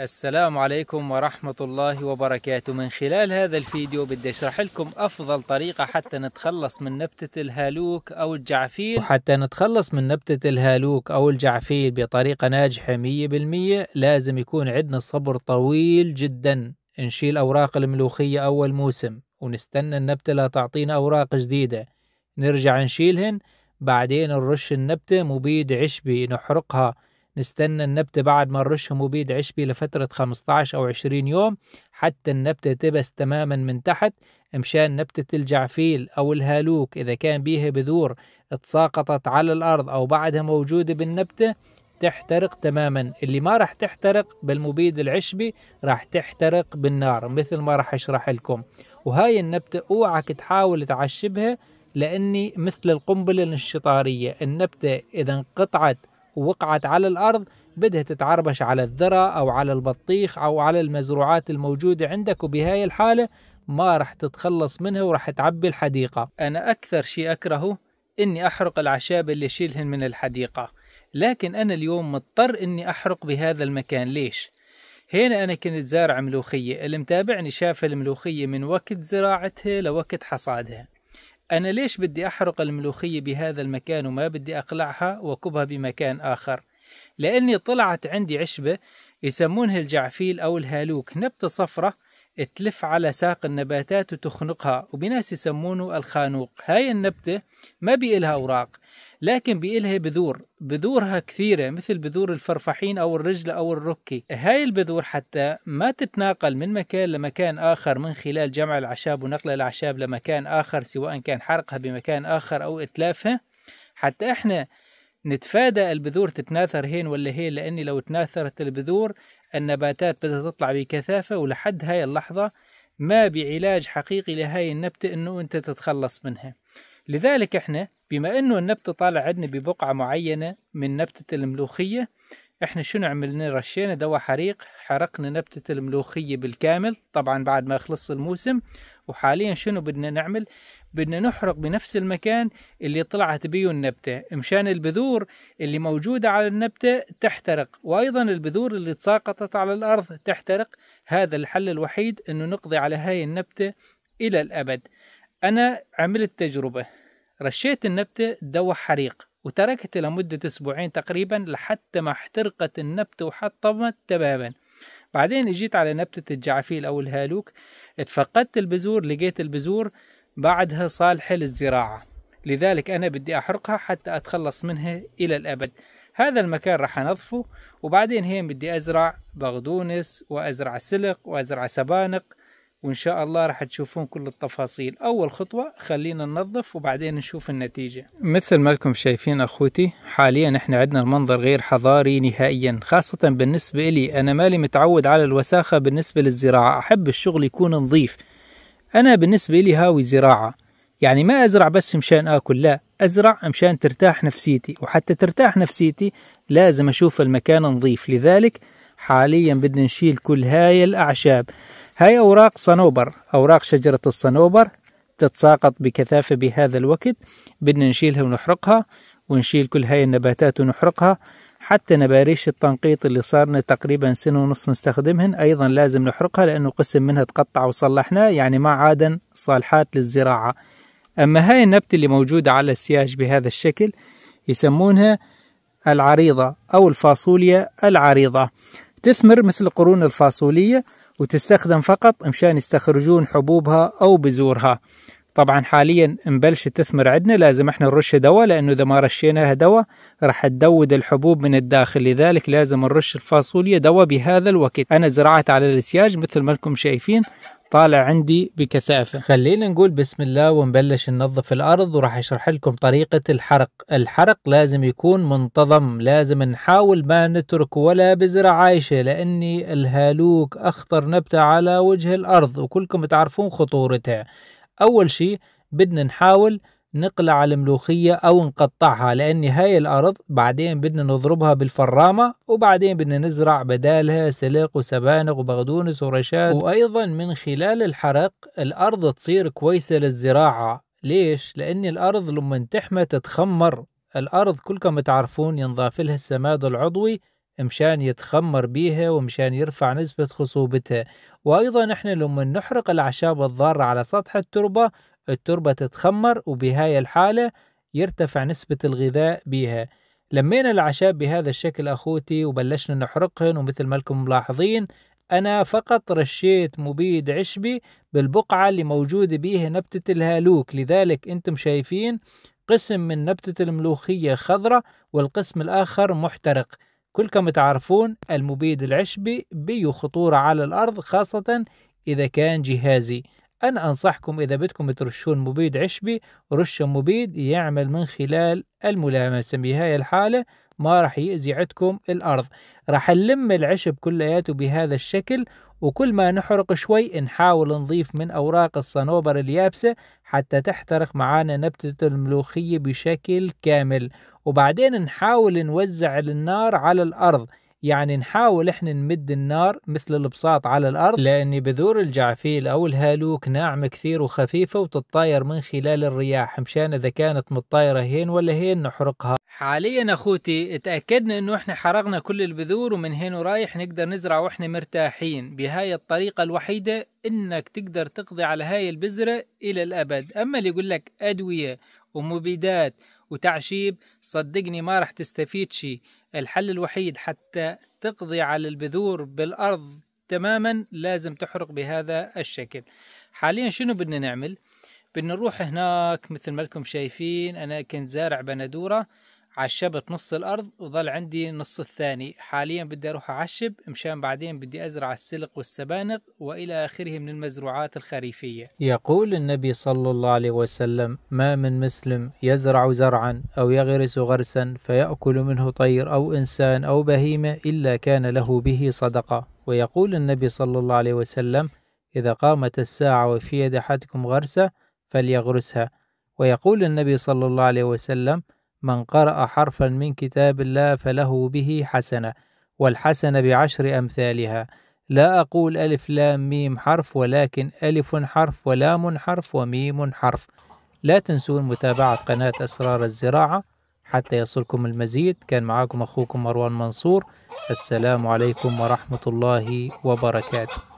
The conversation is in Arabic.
السلام عليكم ورحمة الله وبركاته من خلال هذا الفيديو بدي اشرح لكم افضل طريقة حتى نتخلص من نبتة الهالوك او الجعفيل وحتى نتخلص من نبتة الهالوك او الجعفيل بطريقة ناجحة 100% لازم يكون عندنا صبر طويل جدا نشيل اوراق الملوخية اول موسم ونستنى النبتة لا تعطينا اوراق جديدة نرجع نشيلهن بعدين نرش النبتة مبيد عشبي نحرقها نستنى النبتة بعد ما نرشهم وبيد عشبي لفترة 15 أو 20 يوم حتى النبتة تبس تماما من تحت مشان نبتة الجعفيل أو الهالوك إذا كان بيها بذور اتساقطت على الأرض أو بعدها موجودة بالنبتة تحترق تماما اللي ما راح تحترق بالمبيد العشبي راح تحترق بالنار مثل ما راح أشرح لكم وهاي النبتة أوعك تحاول تعشبها لأني مثل القنبلة الانشطارية النبتة إذا انقطعت ووقعت على الأرض بدها تتعربش على الذرة أو على البطيخ أو على المزروعات الموجودة عندك وبهاي الحالة ما راح تتخلص منها وراح تعبي الحديقة أنا أكثر شيء أكرهه إني أحرق الأعشاب اللي شيلهن من الحديقة لكن أنا اليوم مضطر إني أحرق بهذا المكان ليش؟ هنا أنا كنت زارع ملوخية اللي متابعني شاف الملوخية من وقت زراعتها لوقت حصادها أنا ليش بدي أحرق الملوخية بهذا المكان وما بدي أقلعها وأكبها بمكان آخر لأني طلعت عندي عشبة يسمونها الجعفيل أو الهالوك نبتة صفرة تلف على ساق النباتات وتخنقها وبناس يسمونه الخانوق هاي النبتة ما بيلها أوراق لكن بيلها بذور بذورها كثيرة مثل بذور الفرفحين أو الرجل أو الركي هاي البذور حتى ما تتناقل من مكان لمكان آخر من خلال جمع الأعشاب ونقل الأعشاب لمكان آخر سواء كان حرقها بمكان آخر أو إتلافها حتى إحنا نتفادى البذور تتناثر هين ولا هين لأني لو تناثرت البذور النباتات بدها تطلع بكثافة ولحد هاي اللحظة ما بعلاج حقيقي لهاي النبتة انه انت تتخلص منها لذلك احنا بما انه النبتة طالع عندنا ببقعة معينة من نبتة الملوخية احنا شنو عملنا رشينا دواء حريق حرقنا نبتة الملوخية بالكامل طبعا بعد ما يخلص الموسم وحاليا شنو بدنا نعمل بدنا نحرق بنفس المكان اللي طلعت بيه النبتة مشان البذور اللي موجودة على النبتة تحترق وأيضا البذور اللي تساقطت على الأرض تحترق هذا الحل الوحيد أنه نقضي على هاي النبتة إلى الأبد أنا عملت تجربة رشيت النبتة دواء حريق وتركت لمدة أسبوعين تقريبا لحتى ما احترقت النبتة وحطمت تماما بعدين اجيت على نبتة الجعفيل أو الهالوك اتفقدت البذور لقيت البذور بعدها صالحة للزراعة لذلك أنا بدي أحرقها حتى أتخلص منها إلى الأبد هذا المكان راح أنظفه وبعدين هين بدي أزرع بغدونس وأزرع سلق وأزرع سبانق وإن شاء الله راح تشوفون كل التفاصيل أول خطوة خلينا ننظف وبعدين نشوف النتيجة مثل ما لكم شايفين أخوتي حاليا إحنا عندنا المنظر غير حضاري نهائيا خاصة بالنسبة إلي أنا مالي متعود على الوساخة بالنسبة للزراعة أحب الشغل يكون نظيف أنا بالنسبة إلي هاوي زراعة يعني ما أزرع بس مشان آكل لا أزرع مشان ترتاح نفسيتي وحتى ترتاح نفسيتي لازم أشوف المكان نظيف لذلك حاليا بدنا نشيل كل هاي الأعشاب هاي أوراق صنوبر أوراق شجرة الصنوبر تتساقط بكثافة بهذا الوقت بدنا نشيلها ونحرقها ونشيل كل هاي النباتات ونحرقها حتى نباريش التنقيط اللي صارنا تقريبا سنة ونص نستخدمهن أيضا لازم نحرقها لأنه قسم منها تقطع وصلحناه يعني ما عادن صالحات للزراعة أما هاي النبتة اللي موجودة على السياج بهذا الشكل يسمونها العريضة أو الفاصوليا العريضة تثمر مثل قرون الفاصولية وتستخدم فقط مشان يستخرجون حبوبها أو بذورها طبعا حاليا مبلش تثمر عندنا لازم احنا نرش دواء لانه اذا ما رشيناها دواء راح تدود الحبوب من الداخل لذلك لازم نرش الفاصوليا دواء بهذا الوقت انا زرعت على السياج مثل ما لكم شايفين طالع عندي بكثافة خلينا نقول بسم الله ونبلش ننظف الأرض وراح أشرح لكم طريقة الحرق الحرق لازم يكون منتظم لازم نحاول ما نترك ولا بزرة عايشة لأني الهالوك أخطر نبتة على وجه الأرض وكلكم تعرفون خطورتها أول شيء بدنا نحاول نقلع الملوخية أو نقطعها لأن هاي الأرض بعدين بدنا نضربها بالفرامة وبعدين بدنا نزرع بدالها سلق وسبانخ وبغدونس ورشاد وأيضا من خلال الحرق الأرض تصير كويسة للزراعة ليش؟ لأن الأرض لما تحمى تتخمر الأرض كلكم تعرفون ينضاف لها السماد العضوي مشان يتخمر بيها ومشان يرفع نسبة خصوبتها وأيضا إحنا لما نحرق الأعشاب الضارة على سطح التربة التربة تتخمر وبهاي الحالة يرتفع نسبة الغذاء بها لمينا الأعشاب بهذا الشكل أخوتي وبلشنا نحرقهن ومثل ما لكم ملاحظين أنا فقط رشيت مبيد عشبي بالبقعة اللي موجودة بيها نبتة الهالوك لذلك أنتم شايفين قسم من نبتة الملوخية خضرة والقسم الآخر محترق كلكم تعرفون المبيد العشبي بيه خطورة على الأرض خاصة إذا كان جهازي أنا أنصحكم إذا بدكم ترشون مبيد عشبي رش مبيد يعمل من خلال الملامسة بهاي الحالة ما راح يأذي عندكم الأرض راح نلم العشب كلياته بهذا الشكل وكل ما نحرق شوي نحاول نضيف من أوراق الصنوبر اليابسة حتى تحترق معانا نبتة الملوخية بشكل كامل وبعدين نحاول نوزع النار على الأرض يعني نحاول احنا نمد النار مثل البساط على الارض لان بذور الجعفيل او الهالوك ناعمه كثير وخفيفه وتتطاير من خلال الرياح مشان اذا كانت متطايره هين ولا هين نحرقها حاليا اخوتي اتاكدنا انه احنا حرقنا كل البذور ومن هين ورايح نقدر نزرع واحنا مرتاحين بهاي الطريقه الوحيده انك تقدر تقضي على هاي البذره الى الابد اما اللي يقول لك ادويه ومبيدات وتعشيب صدقني ما رح تستفيد شيء الحل الوحيد حتى تقضي على البذور بالأرض تماما لازم تحرق بهذا الشكل حاليا شنو بدنا نعمل بدنا نروح هناك مثل ما لكم شايفين أنا كنت زارع بندورة آه عشبت نص الارض وظل عندي نص الثاني حاليا بدي اروح اعشب مشان بعدين بدي ازرع السلق والسبانخ والى اخره من المزروعات الخريفيه يقول النبي صلى الله عليه وسلم ما من مسلم يزرع زرعا او يغرس غرسا فياكل منه طير او انسان او بهيمه الا كان له به صدقه ويقول النبي صلى الله عليه وسلم اذا قامت الساعه وفي يد احدكم غرسه فليغرسها ويقول النبي صلى الله عليه وسلم من قرأ حرفا من كتاب الله فله به حسنة والحسنة بعشر أمثالها لا أقول ألف لام ميم حرف ولكن ألف حرف ولام حرف وميم حرف لا تنسون متابعة قناة أسرار الزراعة حتى يصلكم المزيد كان معكم أخوكم مروان منصور السلام عليكم ورحمة الله وبركاته